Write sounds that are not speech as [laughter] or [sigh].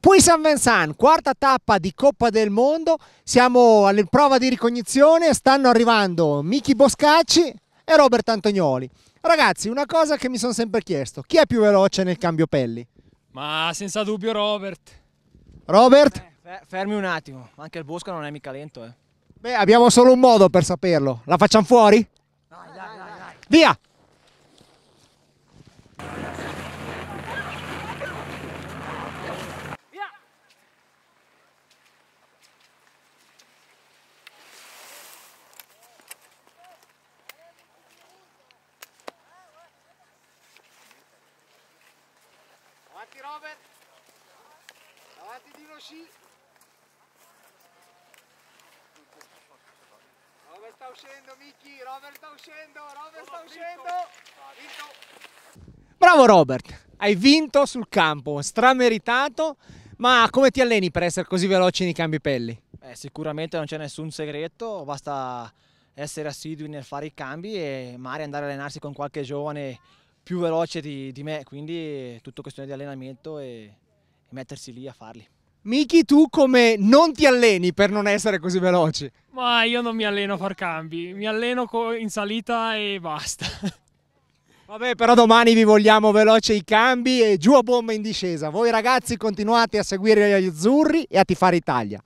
Poi San Vincent, quarta tappa di Coppa del Mondo, siamo alle prova di ricognizione, stanno arrivando Miki Boscacci e Robert Antonioli. Ragazzi, una cosa che mi sono sempre chiesto, chi è più veloce nel cambio pelli? Ma senza dubbio Robert. Robert? Eh, fermi un attimo, anche il Bosco non è mica lento. Eh. Beh, abbiamo solo un modo per saperlo, la facciamo fuori? Dai, dai, dai. dai. Via! Avanti Robert. Avanti Dino Sci. Robert sta uscendo, Miki. Robert sta uscendo. Robert sta uscendo. Bravo Robert. Hai vinto sul campo, strameritato. Ma come ti alleni per essere così veloce nei cambi pelli? Beh, sicuramente non c'è nessun segreto, basta essere assidui nel fare i cambi e magari andare a allenarsi con qualche giovane più veloce di, di me, quindi è tutto questione di allenamento e, e mettersi lì a farli. Miki, tu come non ti alleni per non essere così veloci? Ma io non mi alleno a far cambi, mi alleno in salita e basta. [laughs] Vabbè, però domani vi vogliamo veloci i cambi e giù a bomba in discesa. Voi ragazzi continuate a seguire gli azzurri e a tifare Italia.